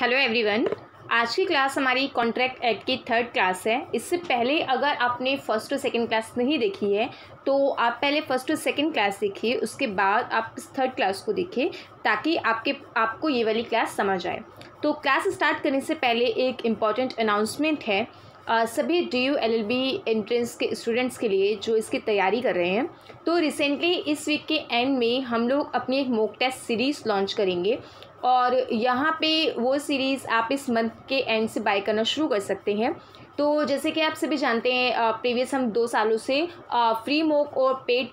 hello everyone आज की class हमारी कॉन्ट्रैक्ट एक्ट की थर्ड क्लास है इससे पहले अगर आपने फर्स्ट और सेकंड क्लास नहीं देखी है तो आप पहले फर्स्ट और सेकंड क्लास देखिए उसके बाद आप इस थर्ड क्लास को देखिए ताकि आपके आपको ये वाली क्लास समझ आए तो क्लास स्टार्ट करने से पहले एक इम्पॉर्टेंट अनाउंसमेंट है आ, सभी D U L L B entrance के स्टूडेंट्स के लिए जो इसकी तैयारी कर रहे हैं तो रिसेंटली इस वीक के एंड में हम लोग अपनी एक मोक टेस्ट सीरीज़ लॉन्च करेंगे और यहाँ पे वो सीरीज़ आप इस मंथ के एंड से बाय करना शुरू कर सकते हैं तो जैसे कि आप सभी जानते हैं प्रीवियस हम दो सालों से फ्री मोक और पेड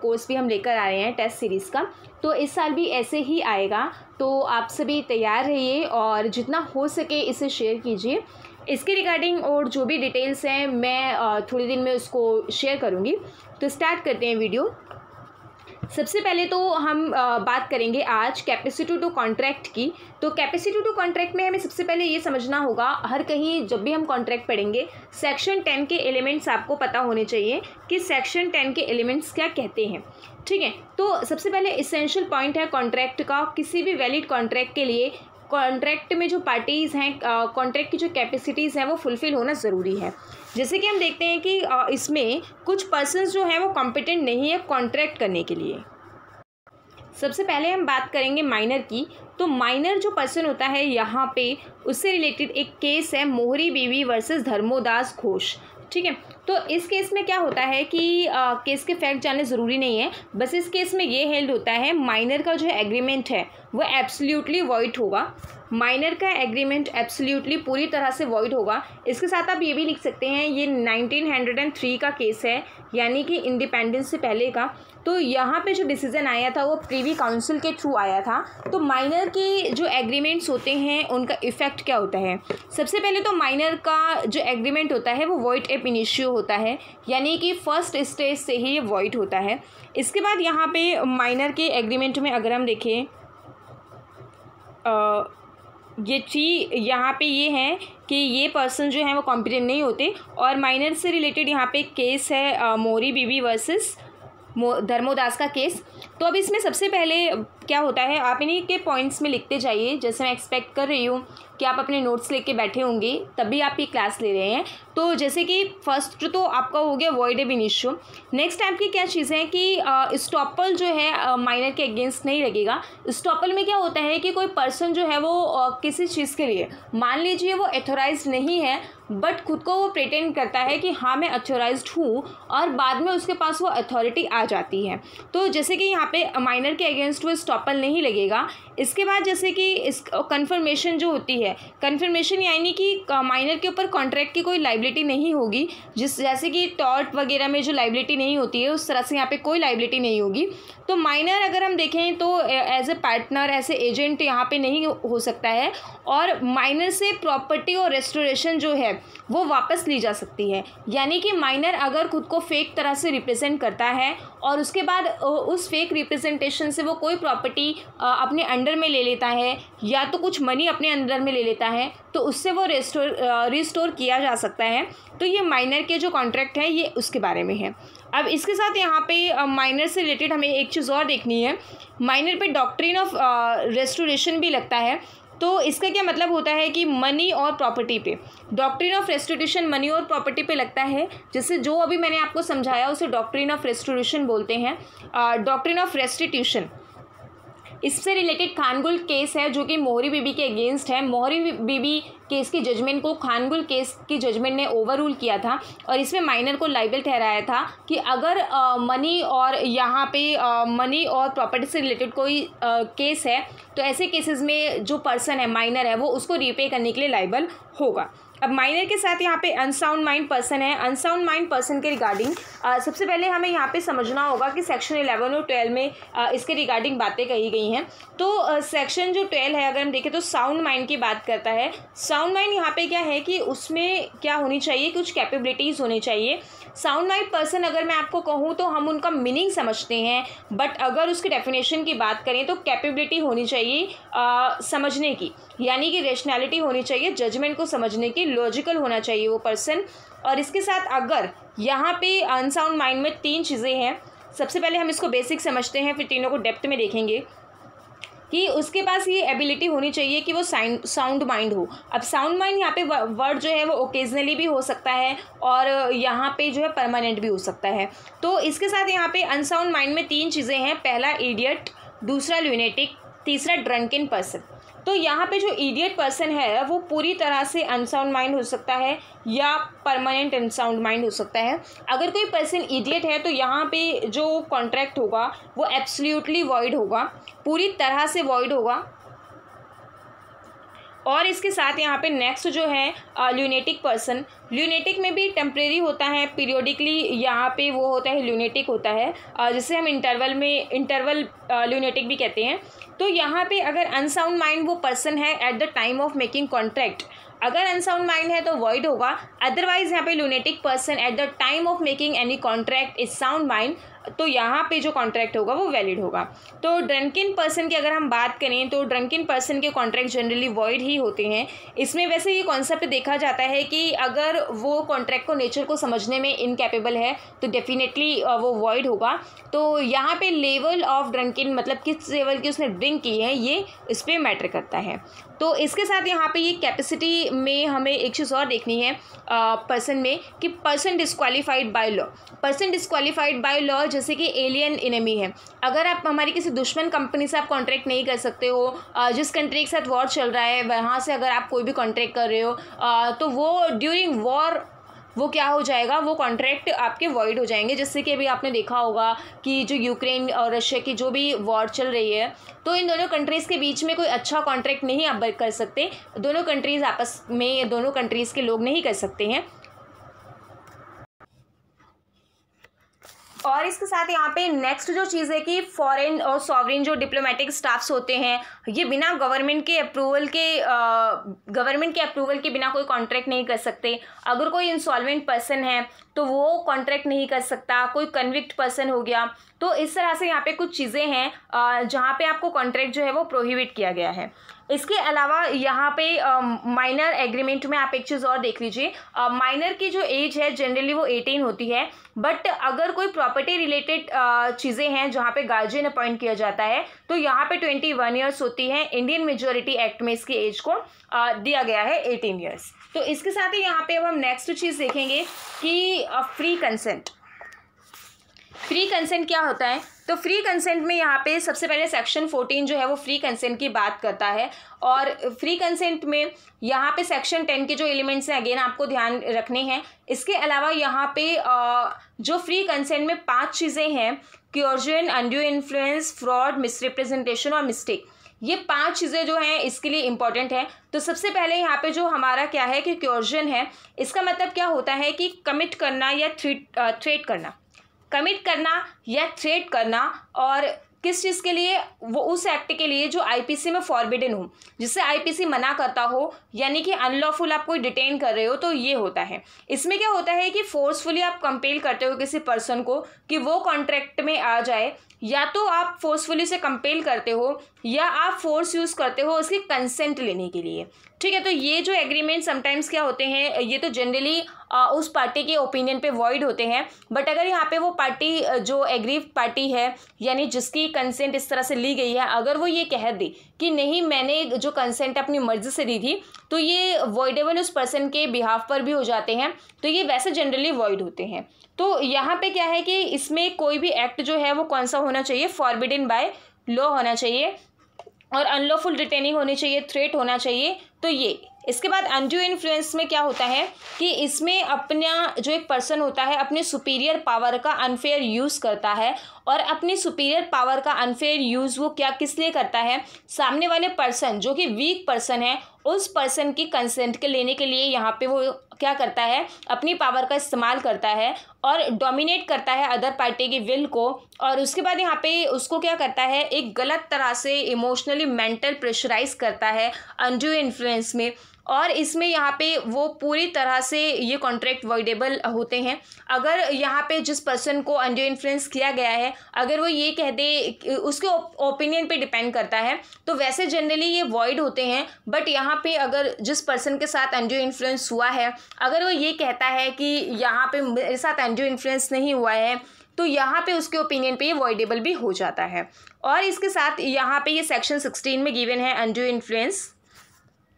कोर्स भी हम लेकर आ रहे हैं टेस्ट सीरीज़ का तो इस साल भी ऐसे ही आएगा तो आप सभी तैयार रहिए और जितना हो सके इसे शेयर कीजिए इसके रिगार्डिंग और जो भी डिटेल्स हैं मैं थोड़ी दिन में उसको शेयर करूँगी तो स्टार्ट करते हैं वीडियो सबसे पहले तो हम बात करेंगे आज कैपेसिटी टू कॉन्ट्रैक्ट की तो कैपेसिटी टू कॉन्ट्रैक्ट में हमें सबसे पहले ये समझना होगा हर कहीं जब भी हम कॉन्ट्रैक्ट पढ़ेंगे सेक्शन टेन के एलिमेंट्स आपको पता होने चाहिए कि सेक्शन टेन के एलिमेंट्स क्या कहते हैं ठीक है तो सबसे पहले इसेंशियल पॉइंट है कॉन्ट्रैक्ट का किसी भी वैलिड कॉन्ट्रैक्ट के लिए कॉन्ट्रैक्ट में जो पार्टीज़ हैं कॉन्ट्रैक्ट की जो कैपेसिटीज़ हैं वो फुलफ़िल होना ज़रूरी है जैसे कि हम देखते हैं कि इसमें कुछ पर्सनस जो हैं वो कॉम्पिटेंट नहीं है कॉन्ट्रैक्ट करने के लिए सबसे पहले हम बात करेंगे माइनर की तो माइनर जो पर्सन होता है यहाँ पे उससे रिलेटेड एक केस है मोहरी बीवी वर्सेस धर्मोदास घोष ठीक है तो इस केस में क्या होता है कि आ, केस के फैक्ट जानने ज़रूरी नहीं है बस इस केस में ये हेल्ड होता है माइनर का जो एग्रीमेंट है वो एब्सोल्युटली वॉइड होगा माइनर का एग्रीमेंट एब्सोल्युटली पूरी तरह से वॉइड होगा इसके साथ आप ये भी लिख सकते हैं ये 1903 का केस है यानी कि इंडिपेंडेंस से पहले का तो यहाँ पे जो डिसीज़न आया था वो प्रीवी काउंसिल के थ्रू आया था तो माइनर के जो एग्रीमेंट्स होते हैं उनका इफ़ेक्ट क्या होता है सबसे पहले तो माइनर का जो एग्रीमेंट होता है वो वॉइड एप इनिशियो होता है यानी कि फर्स्ट स्टेज से ही ये वॉइड होता है इसके बाद यहाँ पे माइनर के एग्रीमेंट में अगर हम देखें ये थ्री यहाँ पे ये हैं कि ये पर्सन जो हैं वो कॉम्पिटेंट नहीं होते और माइनर से रिलेटेड यहाँ पे केस है मोरी बीबी वर्सेस धर्मोदास का केस तो अब इसमें सबसे पहले क्या होता है आप इन्हीं के पॉइंट्स में लिखते जाइए जैसे मैं एक्सपेक्ट कर रही हूँ कि आप अपने नोट्स लेके बैठे होंगे तभी आप ये क्लास ले रहे हैं तो जैसे कि फर्स्ट तो आपका हो गया वॉइड एब इनिशो नेक्स्ट आपकी क्या चीज़ है कि स्टॉपल जो है माइनर के अगेंस्ट नहीं लगेगा स्टॉपल में क्या होता है कि कोई पर्सन जो है वो किसी चीज़ के लिए मान लीजिए वो एथोराइज नहीं है बट खुद को वो प्रिटेंड करता है कि हाँ मैं अथोराइज हूँ और बाद में उसके पास वो अथॉरिटी आ जाती है तो जैसे कि यहाँ यहाँ पे माइनर के अगेंस्ट वो स्टॉपल नहीं लगेगा इसके बाद जैसे कि इस कन्फर्मेशन जो होती है कन्फर्मेशन यानी कि माइनर के ऊपर कॉन्ट्रैक्ट की कोई लाइबिलिटी नहीं होगी जिस जैसे कि टॉर्ट वगैरह में जो लाइबिलिटी नहीं होती है उस तरह से यहाँ पे कोई लाइबिलिटी नहीं होगी तो माइनर अगर हम देखें तो as a partner as a agent यहाँ पर नहीं हो सकता है और माइनर से प्रॉपर्टी और रेस्टोरेशन जो है वो वापस ली जा सकती है यानी कि माइनर अगर खुद को फेक तरह से रिप्रेजेंट करता है और उसके बाद उस फेक रिप्रेजेंटेशन से वो कोई प्रॉपर्टी अपने सरेंडर में ले लेता है या तो कुछ मनी अपने अंदर में ले लेता है तो उससे वो रिस्टोर रिस्टोर किया जा सकता है तो ये माइनर के जो कॉन्ट्रैक्ट है ये उसके बारे में है अब इसके साथ यहाँ पे माइनर से रिलेटेड हमें एक चीज़ और देखनी है माइनर पे डॉक्ट्रिन ऑफ रेस्टोरेशन भी लगता है तो इसका क्या मतलब होता है कि मनी और प्रॉपर्टी पे डॉक्ट्रिन ऑफ रेस्टिट्यूशन मनी और प्रॉपर्टी पे लगता है जैसे जो अभी मैंने आपको समझाया उसे डॉक्ट्रिन ऑफ रेस्टोरेशन बोलते हैं डॉक्ट्रिन ऑफ रेस्टिट्यूशन इससे रिलेटेड खानगुल केस है जो कि मोहरी बीबी के अगेंस्ट है मोहरी बीबी केस की जजमेंट को खानगुल केस की जजमेंट ने ओवर रूल किया था और इसमें माइनर को लाइबल ठहराया था कि अगर मनी और यहाँ पे मनी और प्रॉपर्टी से रिलेटेड कोई आ, केस है तो ऐसे केसेस में जो पर्सन है माइनर है वो उसको रीपे करने के लिए लाइबल होगा अब माइनर के साथ यहाँ पे अनसाउंड माइंड पर्सन है अनसाउंड माइंड पर्सन के रिगार्डिंग सबसे पहले हमें यहाँ पे समझना होगा कि सेक्शन इलेवन और ट्वेल्व में आ, इसके रिगार्डिंग बातें कही गई हैं तो सेक्शन जो ट्वेल्व है अगर हम देखें तो साउंड माइंड की बात करता है साउंड माइंड यहाँ पे क्या है कि उसमें क्या होनी चाहिए कुछ कैपेबिलिटीज़ होनी चाहिए साउंड माइंड पर्सन अगर मैं आपको कहूँ तो हम उनका मीनिंग समझते हैं बट अगर उसकी डेफिनेशन की बात करें तो कैपेबिलिटी होनी चाहिए आ, समझने की यानी कि रेशनैलिटी होनी चाहिए जजमेंट को समझने की लॉजिकल होना चाहिए वो पर्सन और इसके साथ अगर यहाँ पे अनसाउंड माइंड में तीन चीज़ें हैं सबसे पहले हम इसको बेसिक समझते हैं फिर तीनों को डेप्थ में देखेंगे कि उसके पास ये एबिलिटी होनी चाहिए कि वो साइंड साउंड माइंड हो अब साउंड माइंड यहाँ पे वर्ड जो है वो ओकेजनली भी हो सकता है और यहाँ पे जो है परमानेंट भी हो सकता है तो इसके साथ यहाँ पे अनसाउंड माइंड में तीन चीज़ें हैं पहला इडियट दूसरा ल्यूनेटिक तीसरा ड्रंकिन पर्सन तो यहाँ पे जो इडियट पर्सन है वो पूरी तरह से अनसाउंड माइंड हो सकता है या परमानेंट अनसाउंड माइंड हो सकता है अगर कोई पर्सन इडियट है तो यहाँ पे जो कॉन्ट्रैक्ट होगा वो एब्सोल्युटली वॉइड होगा पूरी तरह से वॉइड होगा और इसके साथ यहाँ पे नेक्स्ट जो है ल्यूनेटिक पर्सन ल्यूनेटिक में भी टेम्प्रेरी होता है पीरियोडिकली यहाँ पे वो होता है ल्यूनेटिक होता है uh, जिसे हम इंटरवल में इंटरवल ल्यूनेटिक uh, भी कहते हैं तो यहाँ पे अगर अनसाउंड माइंड वो पर्सन है at the time of making contract अगर अनसाउंड माइंड है तो वॉइड होगा अदरवाइज यहाँ पे lunatic person at the time of making any contract is sound mind तो यहाँ पे जो कॉन्ट्रैक्ट होगा वो वैलिड होगा तो ड्रंकिन पर्सन की अगर हम बात करें तो ड्रंकिन पर्सन के कॉन्ट्रैक्ट जनरली वॉइड ही होते हैं इसमें वैसे ये कॉन्सेप्ट देखा जाता है कि अगर वो कॉन्ट्रैक्ट को नेचर को समझने में इनकेपेबल है तो डेफिनेटली वो वॉइड होगा तो यहाँ पे लेवल ऑफ ड्रंकिन मतलब किस लेवल की उसने ड्रिंक की है ये इस पर मैटर करता है तो इसके साथ यहाँ पे ये कैपेसिटी में हमें एक चीज़ और देखनी है पर्सन में कि person disqualified by law person disqualified by law जैसे कि एलियन इनमी है अगर आप हमारी किसी दुश्मन कंपनी से आप कॉन्ट्रैक्ट नहीं कर सकते हो जिस कंट्री के साथ वॉर चल रहा है वहाँ से अगर आप कोई भी कॉन्ट्रैक्ट कर रहे हो तो वो ड्यूरिंग वॉर वो क्या हो जाएगा वो कॉन्ट्रैक्ट आपके वॉइड हो जाएंगे जैसे कि अभी आपने देखा होगा कि जो यूक्रेन और रशिया की जो भी वॉर चल रही है तो इन दोनों कंट्रीज़ के बीच में कोई अच्छा कॉन्ट्रैक्ट नहीं आप कर सकते दोनों कंट्रीज़ आपस में दोनों कंट्रीज़ के लोग नहीं कर सकते हैं और इसके साथ यहाँ पे नेक्स्ट जो चीज़ है कि फॉरेन और सॉवरिन जो डिप्लोमेटिक स्टाफ्स होते हैं ये बिना गवर्नमेंट के अप्रूवल के गवर्नमेंट के अप्रूवल के बिना कोई कॉन्ट्रैक्ट नहीं कर सकते अगर कोई इंसॉलवेंट पर्सन है तो वो कॉन्ट्रैक्ट नहीं कर सकता कोई कन्विक्ट पर्सन हो गया तो इस तरह से यहाँ पे कुछ चीज़ें हैं जहाँ पे आपको कॉन्ट्रैक्ट जो है वो प्रोहिबिट किया गया है इसके अलावा यहाँ पे माइनर एग्रीमेंट में आप एक चीज़ और देख लीजिए माइनर की जो एज है जनरली वो एटीन होती है बट अगर कोई प्रॉपर्टी रिलेटेड चीज़ें हैं जहाँ पे गार्जियन अपॉइंट किया जाता है तो यहाँ पे ट्वेंटी वन ईयर्स होती है इंडियन मेजोरिटी एक्ट में इसकी एज को uh, दिया गया है एटीन ईयर्स तो इसके साथ ही यहाँ पे अब हम नेक्स्ट चीज़ देखेंगे कि फ्री कंसेंट फ्री कंसेंट क्या होता है तो फ्री कंसेंट में यहाँ पे सबसे पहले सेक्शन फोर्टीन जो है वो फ्री कंसेंट की बात करता है और फ्री कंसेंट में यहाँ पे सेक्शन टेन के जो एलिमेंट्स हैं अगेन आपको ध्यान रखने हैं इसके अलावा यहाँ पे जो फ्री कंसेंट में पांच चीज़ें हैं coercion undue influence fraud misrepresentation और मिस्टेक ये पांच चीज़ें जो हैं इसके लिए इम्पॉर्टेंट हैं तो सबसे पहले यहाँ पे जो हमारा क्या है कि क्योर्जन है इसका मतलब क्या होता है कि कमिट करना या थ्रेट करना कमिट करना या थ्रेट करना और किस चीज़ के लिए वो उस एक्ट के लिए जो आईपीसी में फॉरबिडन हो जिससे आईपीसी मना करता हो यानी कि अनलॉफुल आप कोई डिटेन कर रहे हो तो ये होता है इसमें क्या होता है कि फोर्सफुली आप कंपेल करते हो किसी पर्सन को कि वो कॉन्ट्रैक्ट में आ जाए या तो आप फोर्सफुली से कंपेल करते हो या आप फोर्स यूज़ करते हो उसकी कंसेंट लेने के लिए ठीक है तो ये जो एग्रीमेंट समटाइम्स क्या होते हैं ये तो जनरली उस पार्टी के ओपिनियन पे वॉइड होते हैं बट अगर यहाँ पे वो पार्टी जो एग्री पार्टी है यानी जिसकी कंसेंट इस तरह से ली गई है अगर वो ये कह दे कि नहीं मैंने जो कंसेंट अपनी मर्जी से दी थी तो ये वॉइडेबल उस पर्सन के बिहाफ पर भी हो जाते हैं तो ये वैसे जनरली वॉइड होते हैं तो यहाँ पर क्या है कि इसमें कोई भी एक्ट जो है वो कौन सा होना चाहिए फॉरबिडन बाय लॉ होना चाहिए और अनलॉफुल रिटेनिंग होनी चाहिए थ्रेट होना चाहिए तो ये इसके बाद अनड्यू इन्फ्लुएंस में क्या होता है कि इसमें अपना जो एक पर्सन होता है अपने सुपीरियर पावर का अनफेयर यूज़ करता है और अपनी सुपीरियर पावर का अनफेयर यूज़ वो क्या किस लिए करता है सामने वाले पर्सन जो कि वीक पर्सन है उस पर्सन की कंसेंट के लेने के लिए यहाँ पे वो क्या करता है अपनी पावर का इस्तेमाल करता है और डोमिनेट करता है अदर पार्टी की विल को और उसके बाद यहाँ पे उसको क्या करता है एक गलत तरह से इमोशनली मेंटल प्रेशराइज करता है अनडू इन्फ्लुएंस में और इसमें यहाँ पे वो पूरी तरह से ये कॉन्ट्रैक्ट वॉइडेबल होते हैं अगर यहाँ पे जिस पर्सन को अंडर इन्फ्लुएंस किया गया है अगर वो ये कह दे उसके ओपिनियन पे डिपेंड करता है तो वैसे जनरली ये वॉइड होते हैं बट यहाँ पे अगर जिस पर्सन के साथ अंडर इन्फ्लुएंस हुआ है अगर वो ये कहता है कि यहाँ पर मेरे साथ अंडर इन्फ्लुएंस नहीं हुआ है तो यहाँ पे उसके ओपिनियन पे ये वॉइडेबल भी हो जाता है और इसके साथ यहाँ पे ये सेक्शन सिक्सटीन में गिवन है अंडर इन्फ्लुएंस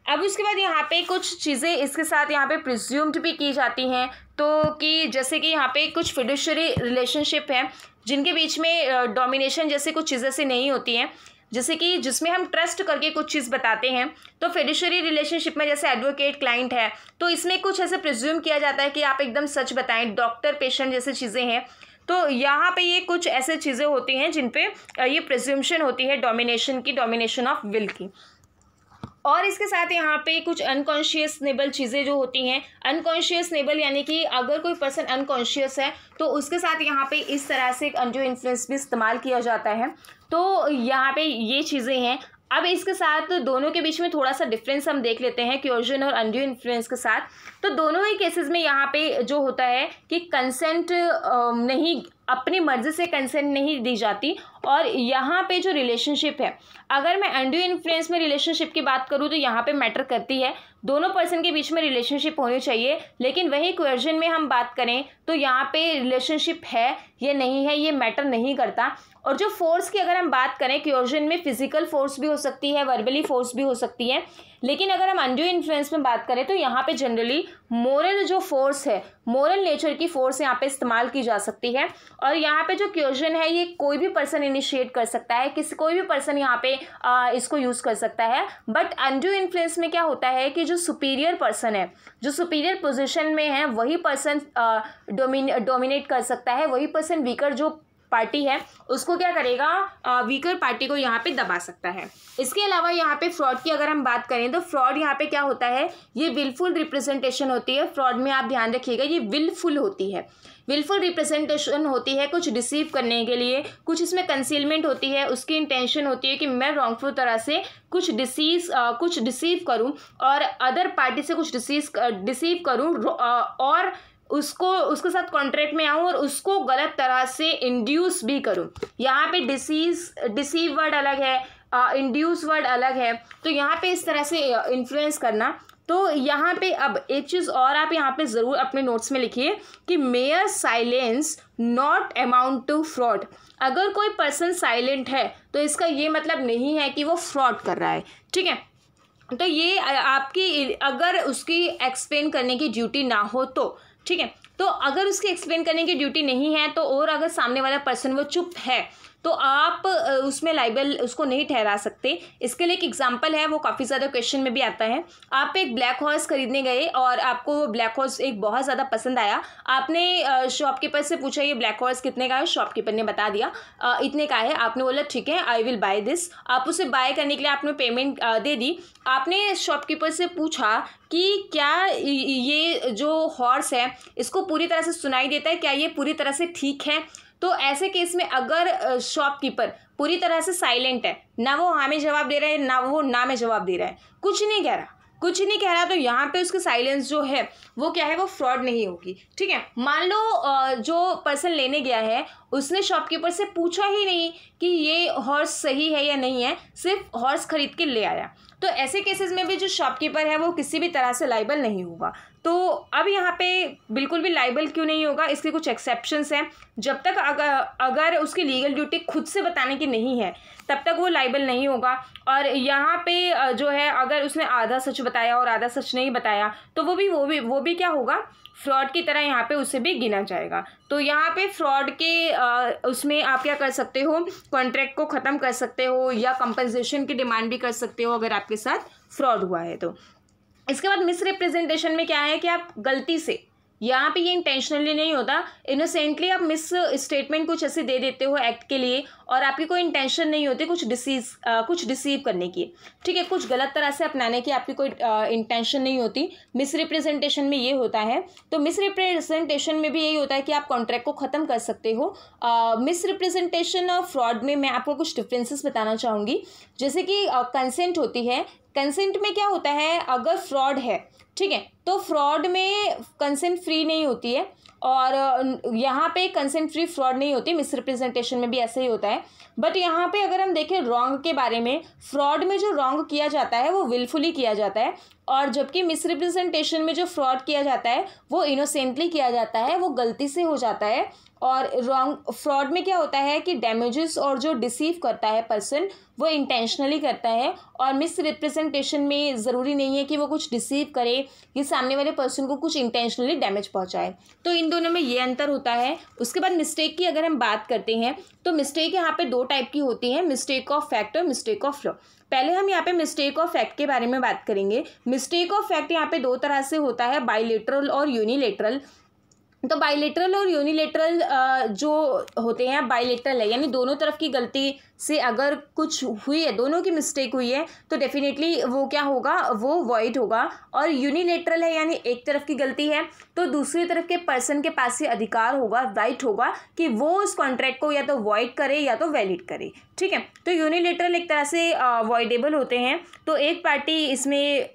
अब उसके बाद यहाँ पे कुछ चीज़ें इसके साथ यहाँ पे प्रिज्यूम्ड भी की जाती हैं तो कि जैसे कि यहाँ पे कुछ फिडिशरी रिलेशनशिप हैं जिनके बीच में डोमिनेशन जैसे कुछ चीज़ें से नहीं होती हैं जैसे कि जिसमें हम ट्रस्ट करके कुछ चीज़ बताते हैं तो फेडिशरी रिलेशनशिप में जैसे एडवोकेट क्लाइंट है तो इसमें कुछ ऐसे प्रिज्यूम किया जाता है कि आप एकदम सच बताएं डॉक्टर पेशेंट जैसे चीज़ें हैं तो यहाँ पे ये कुछ ऐसे चीज़ें होती हैं जिन पे ये प्रिज्यूमशन होती है डोमिनेशन की डोमिनेशन ऑफ विल की और इसके साथ यहाँ पे कुछ अनकॉन्शियस नेबल चीज़ें जो होती हैं अनकॉन्शियस नेबल यानी कि अगर कोई पर्सन अनकॉन्शियस है तो उसके साथ यहाँ पे इस तरह से अंजो इन्फ्लुएंस भी इस्तेमाल किया जाता है तो यहाँ पे ये चीज़ें हैं अब इसके साथ दोनों के बीच में थोड़ा सा डिफरेंस हम देख लेते हैं क्योजन और अंडियो इन्फ्लुएंस के साथ तो दोनों ही केसेस में यहाँ पे जो होता है कि कंसेंट नहीं अपनी मर्जी से कंसेंट नहीं दी जाती और यहाँ पे जो रिलेशनशिप है अगर मैं अंडू इन्फ्लुएंस में रिलेशनशिप की बात करूँ तो यहाँ पे मैटर करती है दोनों पर्सन के बीच में रिलेशनशिप होनी चाहिए लेकिन वही क्वेश्चन में हम बात करें तो यहाँ पे रिलेशनशिप है ये नहीं है ये मैटर नहीं करता और जो फोर्स की अगर हम बात करें क्वेश्चन में फिजिकल फोर्स भी हो सकती है वर्बली फोर्स भी हो सकती है लेकिन अगर हम अंडू इन्फ्लुएंस में बात करें तो यहाँ पे जनरली मोरल जो फोर्स है मोरल नेचर की फोर्स यहाँ पे इस्तेमाल की जा सकती है और यहाँ पे जो क्वेश्चन है ये कोई भी पर्सन इनिशिएट कर सकता है किसी कोई भी पर्सन यहाँ पे आ, इसको यूज़ कर सकता है बट अनड्यू इन्फ्लुएंस में क्या होता है कि जो सुपीरियर पर्सन है जो सुपीरियर पोजिशन में है वही पर्सन डोमिनेट कर सकता है वही पर्सन वीकर जो पार्टी है उसको क्या करेगा वीकर पार्टी को यहाँ पे दबा सकता है इसके अलावा यहाँ पे फ्रॉड की अगर हम बात करें तो फ्रॉड यहाँ पे क्या होता है ये विलफुल रिप्रेजेंटेशन होती है फ्रॉड में आप ध्यान रखिएगा ये विलफुल होती है विलफुल रिप्रेजेंटेशन होती है कुछ रिसीव करने के लिए कुछ इसमें कंसीलमेंट होती है उसकी इंटेंशन होती है कि मैं रॉन्गफुल तरह से कुछ डिसीज कुछ रिसीव करूँ और अदर पार्टी से कुछ डिसीज डिसीव करूँ और उसको उसके साथ कॉन्ट्रैक्ट में आऊँ और उसको गलत तरह से इंड्यूस भी करूँ यहाँ पे डिसीज डिसीव वर्ड अलग है इंड्यूस वर्ड अलग है तो यहाँ पे इस तरह से इन्फ्लुएंस करना तो यहाँ पे अब एक चीज़ और आप यहाँ पे ज़रूर अपने नोट्स में लिखिए कि mere silence not amount to fraud अगर कोई पर्सन साइलेंट है तो इसका ये मतलब नहीं है कि वो फ्रॉड कर रहा है ठीक है तो ये आपकी अगर उसकी एक्सप्लेन करने की ड्यूटी ना हो तो ठीक है तो अगर उसके एक्सप्लेन करने की ड्यूटी नहीं है तो और अगर सामने वाला पर्सन वो चुप है तो आप उसमें लाइबल उसको नहीं ठहरा सकते इसके लिए एक एग्जाम्पल है वो काफ़ी ज़्यादा क्वेश्चन में भी आता है आप एक ब्लैक हॉर्स खरीदने गए और आपको वो ब्लैक हॉर्स एक बहुत ज़्यादा पसंद आया आपने शॉपकीपर से पूछा ये ब्लैक हॉर्स कितने का है शॉपकीपर ने बता दिया इतने का है आपने बोला ठीक है आई विल बाय दिस आप उसे बाय करने के लिए आपने पेमेंट दे दी आपने शॉपकीपर से पूछा कि क्या ये जो हॉर्स है इसको पूरी तरह से सुनाई देता है क्या ये पूरी तरह से ठीक है तो ऐसे केस में अगर शॉपकीपर पूरी तरह से साइलेंट है ना वो हाँ में जवाब दे रहा है ना वो ना में जवाब दे रहा है कुछ नहीं कह रहा कुछ नहीं कह रहा तो यहाँ पे उसकी साइलेंस जो है वो क्या है वो फ्रॉड नहीं होगी ठीक है मान लो जो पर्सन लेने गया है उसने शॉपकीपर से पूछा ही नहीं कि ये हॉर्स सही है या नहीं है सिर्फ हॉर्स खरीद के ले आया तो ऐसे केसेस में भी जो शॉपकीपर है वो किसी भी तरह से लाइबल नहीं होगा तो अब यहाँ पे बिल्कुल भी लाइबल क्यों नहीं होगा इसके कुछ एक्सेप्शन्स हैं जब तक अगर अगर उसकी लीगल ड्यूटी खुद से बताने की नहीं है तब तक वो लाइबल नहीं होगा और यहाँ पे जो है अगर उसने आधा सच बताया और आधा सच नहीं बताया तो वो भी वो भी वो भी क्या होगा फ्रॉड की तरह यहाँ पे उसे भी गिना जाएगा तो यहाँ पे फ्रॉड के आ, उसमें आप क्या कर सकते हो कॉन्ट्रैक्ट को ख़त्म कर सकते हो या कंपनसेशन की डिमांड भी कर सकते हो अगर आपके साथ फ्रॉड हुआ है तो इसके बाद मिसरिप्रेजेंटेशन में क्या है कि आप गलती से यहाँ पे ये इंटेंशनली नहीं होता इनोसेंटली आप मिस स्टेटमेंट कुछ ऐसे दे देते हो एक्ट के लिए और आपकी कोई इंटेंशन नहीं होती कुछ डिसीज कुछ डिसीव करने की ठीक है कुछ गलत तरह से अपनाने की आपकी कोई इंटेंशन नहीं होती मिस रिप्रेजेंटेशन में ये होता है तो मिस रिप्रेजेंटेशन में भी यही होता है कि आप कॉन्ट्रैक्ट को ख़त्म कर सकते हो मिस रिप्रेजेंटेशन और फ्रॉड में मैं आपको कुछ डिफ्रेंसेस बताना चाहूँगी जैसे कि कंसेंट uh, होती है कंसेंट में क्या होता है अगर फ्रॉड है ठीक है तो फ्रॉड में कंसेंट फ्री नहीं होती है और यहाँ पे कंसेंट फ्री फ्रॉड नहीं होती मिसरिप्रेजेंटेशन में भी ऐसे ही होता है बट यहाँ पे अगर हम देखें रॉन्ग के बारे में फ्रॉड में जो रॉन्ग किया जाता है वो विलफुली किया जाता है और जबकि मिसरिप्रेजेंटेशन में जो फ्रॉड किया जाता है वो इनोसेंटली किया जाता है वो गलती से हो जाता है और रॉन्ग फ्रॉड में क्या होता है कि डैमेजेस और जो डिसीव करता है पर्सन वो इंटेंशनली करता है और मिस रिप्रेजेंटेशन में ज़रूरी नहीं है कि वो कुछ डिसीव करे ये सामने वाले पर्सन को कुछ इंटेंशनली डैमेज पहुंचाए तो इन दोनों में ये अंतर होता है उसके बाद मिस्टेक की अगर हम बात करते हैं तो मिस्टेक यहाँ पर दो टाइप की होती है मिस्टेक ऑफ फैक्ट और मिस्टेक ऑफ लॉ पहले हम यहाँ पे मिस्टेक ऑफ फैक्ट के बारे में बात करेंगे मिस्टेक ऑफ फैक्ट यहाँ पे दो तरह से होता है बाइलेटरल और यूनिलेटरल तो बाइलेटरल और यूनिलेटरल uh, जो होते हैं बाइलेटरल है यानी दोनों तरफ की गलती से अगर कुछ हुई है दोनों की मिस्टेक हुई है तो डेफिनेटली वो क्या होगा वो वॉइड होगा और यूनिलेटरल है यानी एक तरफ की गलती है तो दूसरी तरफ के पर्सन के पास से अधिकार होगा राइट होगा कि वो उस कॉन्ट्रैक्ट को या तो वॉइड करे या तो वैलिड करे ठीक है तो यूनिलेटरल एक तरह से वॉइडेबल होते हैं तो एक पार्टी इसमें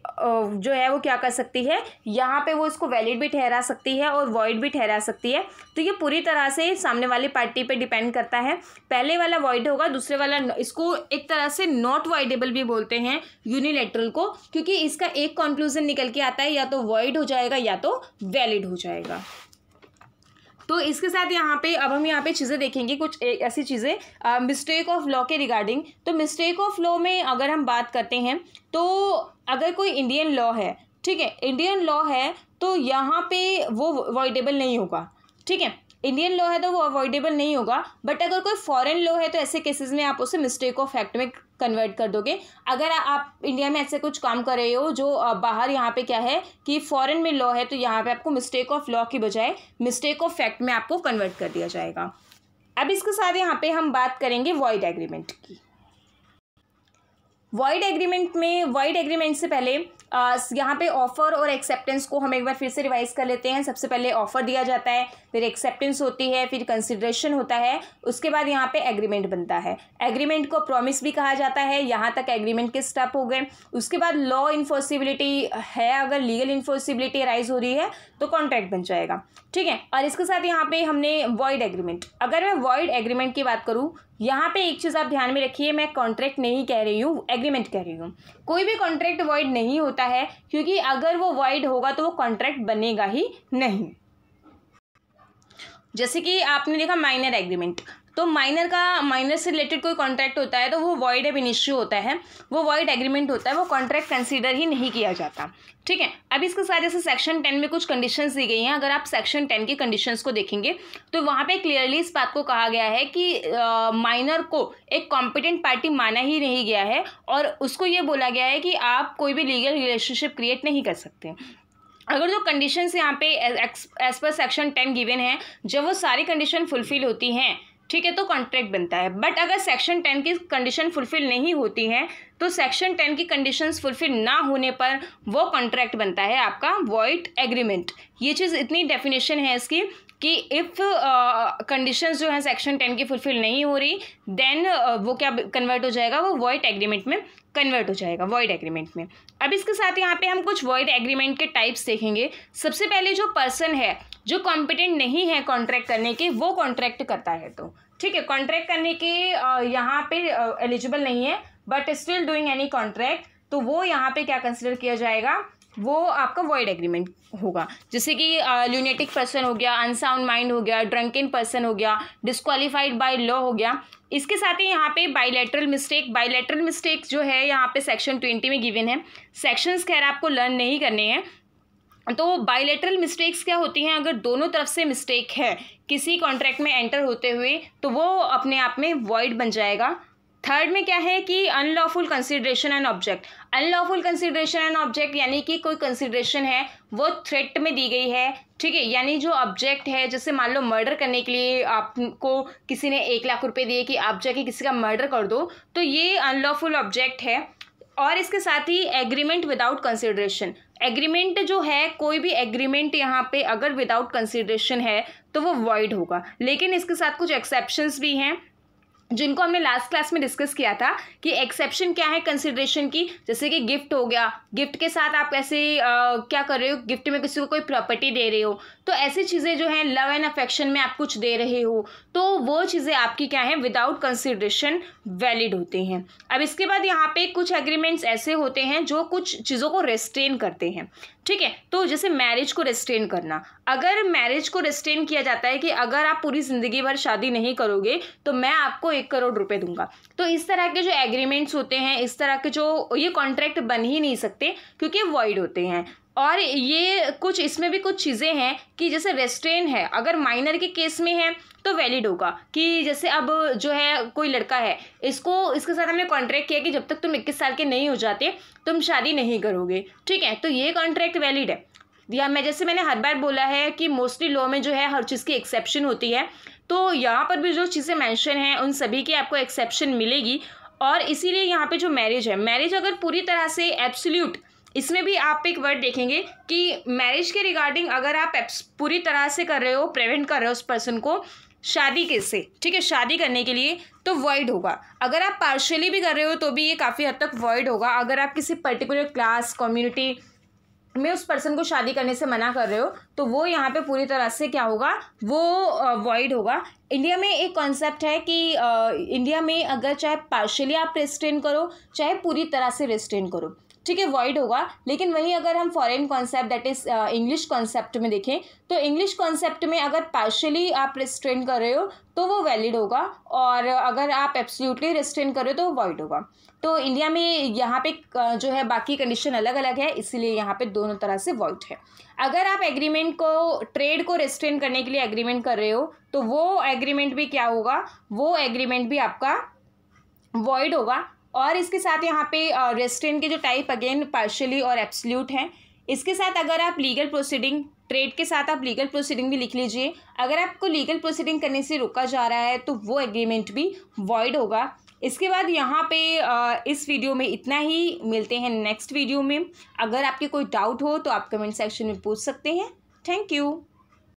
जो है वो क्या कर सकती है यहाँ पर वो इसको वैलिड भी ठहरा सकती है और वॉइड भी ठहरा सकती है तो ये पूरी तरह से सामने वाली पार्टी पर डिपेंड करता है पहले वाला वॉइड होगा दूसरे दूसरे वाला इसको एक तरह से नॉट वाइडेबल भी बोलते हैं यूनिलेटरल को क्योंकि इसका एक कॉन्क्लूजन निकल के आता है या तो वॉइड हो जाएगा या तो वैलिड हो जाएगा तो इसके साथ यहाँ पे अब हम यहाँ पे चीज़ें देखेंगे कुछ ऐसी चीज़ें मिस्टेक ऑफ लॉ के रिगार्डिंग तो मिस्टेक ऑफ लॉ में अगर हम बात करते हैं तो अगर कोई इंडियन लॉ है ठीक है इंडियन लॉ है तो यहाँ पे वो वॉइडेबल नहीं होगा ठीक है इंडियन लॉ है तो वो अवॉइडेबल नहीं होगा बट अगर कोई फॉरेन लॉ है तो ऐसे केसेस में आप उसे मिस्टेक ऑफ फैक्ट में कन्वर्ट कर दोगे अगर आप इंडिया में ऐसे कुछ काम कर रहे हो जो बाहर यहाँ पे क्या है कि फॉरेन में लॉ है तो यहाँ पे आपको मिस्टेक ऑफ लॉ की बजाय मिस्टेक ऑफ फैक्ट में आपको कन्वर्ट कर दिया जाएगा अब इसके साथ यहाँ पे हम बात करेंगे वॉइड एग्रीमेंट की वॉइड एग्रीमेंट में वॉइड एग्रीमेंट से पहले यहाँ पे ऑफ़र और एक्सेप्टेंस को हम एक बार फिर से रिवाइज कर लेते हैं सबसे पहले ऑफ़र दिया जाता है फिर एक्सेप्टेंस होती है फिर कंसिड्रेशन होता है उसके बाद यहाँ पे एग्रीमेंट बनता है एग्रीमेंट को प्रॉमिस भी कहा जाता है यहाँ तक एग्रीमेंट के स्टेप हो गए उसके बाद लॉ इन्फोर्सिबिलिटी है अगर लीगल इन्फोर्सिबिलिटी राइज हो रही है तो कॉन्ट्रैक्ट बन जाएगा ठीक है और इसके साथ यहाँ पे हमने वॉइड एग्रीमेंट अगर मैं वॉइड एग्रीमेंट की बात करूँ यहाँ पे एक चीज़ आप ध्यान में रखिए मैं कॉन्ट्रैक्ट नहीं कह रही हूँ एग्रीमेंट कह रही हूँ कोई भी कॉन्ट्रैक्ट वॉइड नहीं होता है क्योंकि अगर वो वॉइड होगा तो वो कॉन्ट्रैक्ट बनेगा ही नहीं जैसे कि आपने देखा माइनर एग्रीमेंट तो माइनर का माइनर से रिलेटेड कोई कॉन्ट्रैक्ट होता है तो वो वॉइड एब इनिश्यू होता है वो वॉइड एग्रीमेंट होता है वो कॉन्ट्रैक्ट कंसीडर ही नहीं किया जाता ठीक है अब इसके साथ जैसे सेक्शन टेन में कुछ कंडीशन दी गई हैं अगर आप सेक्शन टेन की कंडीशन को देखेंगे तो वहाँ पर क्लियरली इस बात को कहा गया है कि माइनर को एक कॉम्पिटेंट पार्टी माना ही नहीं गया है और उसको ये बोला गया है कि आप कोई भी लीगल रिलेशनशिप क्रिएट नहीं कर सकते अगर जो कंडीशंस यहाँ पे as per section ten given है जब वो सारी कंडीशन फुलफिल होती हैं ठीक है तो कॉन्ट्रैक्ट बनता है बट अगर सेक्शन टेन की कंडीशन फुलफिल नहीं होती है तो सेक्शन टेन की कंडीशंस फुलफिल ना होने पर वो कॉन्ट्रैक्ट बनता है आपका वॉइट एग्रीमेंट ये चीज़ इतनी डेफिनेशन है इसकी कि इफ़ कंडीशंस uh, जो हैं सेक्शन टेन की फुलफिल नहीं हो रही देन uh, वो क्या कन्वर्ट हो जाएगा वो वॉइट एग्रीमेंट में कन्वर्ट हो जाएगा वॉइड एग्रीमेंट में अब इसके साथ यहाँ पे हम कुछ वॉइड एग्रीमेंट के टाइप्स देखेंगे सबसे पहले जो पर्सन है जो कॉम्पिटेंट नहीं है कॉन्ट्रैक्ट करने के वो कॉन्ट्रैक्ट करता है तो ठीक है कॉन्ट्रैक्ट करने के यहाँ पे एलिजिबल नहीं है but still doing any contract तो वो यहाँ पे क्या कंसिडर किया जाएगा वो आपका वॉइड एग्रीमेंट होगा जैसे कि ल्यूनेटिक पर्सन हो गया अनसाउंड माइंड हो गया ड्रंकिन पर्सन हो गया डिस्कालीफाइड बाय लॉ हो गया इसके साथ ही यहाँ पे बाइलेटरल मिस्टेक बाइलेटरल मिस्टेक जो है यहाँ पे सेक्शन ट्वेंटी में गिवन है सेक्शंस खैर आपको लर्न नहीं करने हैं तो बायोलेटरल मिस्टेक्स क्या होती हैं अगर दोनों तरफ से मिस्टेक है किसी कॉन्ट्रैक्ट में एंटर होते हुए तो वो अपने आप में वॉइड बन जाएगा थर्ड में क्या है कि unlawful consideration and object unlawful consideration and object यानी कि कोई कंसिड्रेशन है वो थ्रेट में दी गई है ठीक है यानी जो ऑब्जेक्ट है जैसे मान लो मर्डर करने के लिए आपको किसी ने एक लाख रुपए दिए कि आप जाके किसी का मर्डर कर दो तो ये अनलॉफुल ऑब्जेक्ट है और इसके साथ ही एग्रीमेंट विदाउट कंसिड्रेशन एग्रीमेंट जो है कोई भी एग्रीमेंट यहाँ पे अगर विदाउट कंसिडरेशन है तो वो वॉइड होगा लेकिन इसके साथ कुछ एक्सेप्शंस भी हैं जिनको हमने लास्ट क्लास में डिस्कस किया था कि एक्सेप्शन क्या है कंसिड्रेशन की जैसे कि गिफ्ट हो गया गिफ्ट के साथ आप ऐसे आ, क्या कर रहे हो गिफ्ट में किसी को कोई प्रॉपर्टी दे रहे हो तो ऐसी चीज़ें जो हैं लव एंड अफेक्शन में आप कुछ दे रहे हो तो वो चीज़ें आपकी क्या है विदाउट कंसिड्रेशन वैलिड होते हैं अब इसके बाद यहाँ पे कुछ एग्रीमेंट्स ऐसे होते हैं जो कुछ चीज़ों को रेस्ट्रेन करते हैं ठीक है तो जैसे मैरिज को रेस्ट्रेन करना अगर मैरिज को रेस्ट्रेन किया जाता है कि अगर आप पूरी ज़िंदगी भर शादी नहीं करोगे तो मैं आपको एक करोड़ रुपए दूंगा तो इस तरह के जो एग्रीमेंट्स होते हैं इस तरह के जो ये कॉन्ट्रैक्ट बन ही नहीं सकते क्योंकि वॉइड होते हैं और ये कुछ इसमें भी कुछ चीज़ें हैं कि जैसे रेस्ट्रेन है अगर माइनर के केस में है तो वैलिड होगा कि जैसे अब जो है कोई लड़का है इसको इसके साथ हमने कॉन्ट्रैक्ट किया कि जब तक तुम इक्कीस साल के नहीं हो जाते तुम शादी नहीं करोगे ठीक है तो ये कॉन्ट्रैक्ट वैलिड है या मैं जैसे मैंने हर बार बोला है कि मोस्टली लॉ में जो है हर चीज़ की एक्सेप्शन होती है तो यहाँ पर भी जो चीज़ें मेंशन हैं उन सभी की आपको एक्सेप्शन मिलेगी और इसीलिए यहाँ पे जो मैरिज है मैरिज अगर पूरी तरह से एब्सोल्यूट इसमें भी आप एक वर्ड देखेंगे कि मैरिज के रिगार्डिंग अगर आप पूरी तरह से कर रहे हो प्रिवेंट कर रहे हो उस पर्सन को शादी से ठीक है शादी करने के लिए तो वॉइड होगा अगर आप पार्शली भी कर रहे हो तो भी ये काफ़ी हद तक वॉइड होगा अगर आप किसी पर्टिकुलर क्लास कम्युनिटी में उस पर्सन को शादी करने से मना कर रहे हो तो वो यहाँ पे पूरी तरह से क्या होगा वो वॉइड होगा इंडिया में एक कॉन्सेप्ट है कि आ, इंडिया में अगर चाहे पार्शली आप रिस्ट्रेन करो चाहे पूरी तरह से रिस्ट्रेन करो ठीक है वॉइड होगा लेकिन वहीं अगर हम foreign concept that is English concept में देखें तो इंग्लिश कॉन्सेप्ट में अगर पार्शली आप रिस्ट्रेन कर रहे हो तो वो वैलिड होगा और अगर आप एब्सोल्युटली रिस्ट्रेन कर रहे हो तो वो वॉइड होगा तो इंडिया में यहाँ पे uh, जो है बाकी कंडीशन अलग अलग है इसीलिए यहाँ पे दोनों तरह से वॉइड है अगर आप एग्रीमेंट को ट्रेड को रिस्ट्रेन करने के लिए एग्रीमेंट कर रहे हो तो वो एग्रीमेंट भी क्या होगा वो एग्रीमेंट भी आपका वॉइड होगा और इसके साथ यहाँ पे रेस्टोरेंट के जो टाइप अगेन पार्शली और एब्सल्यूट हैं इसके साथ अगर आप लीगल प्रोसीडिंग ट्रेड के साथ आप लीगल प्रोसीडिंग भी लिख लीजिए अगर आपको लीगल प्रोसीडिंग करने से रोका जा रहा है तो वो एग्रीमेंट भी वॉइड होगा इसके बाद यहाँ पे इस वीडियो में इतना ही मिलते हैं नेक्स्ट वीडियो में अगर आपके कोई डाउट हो तो आप कमेंट सेक्शन में पूछ सकते हैं थैंक यू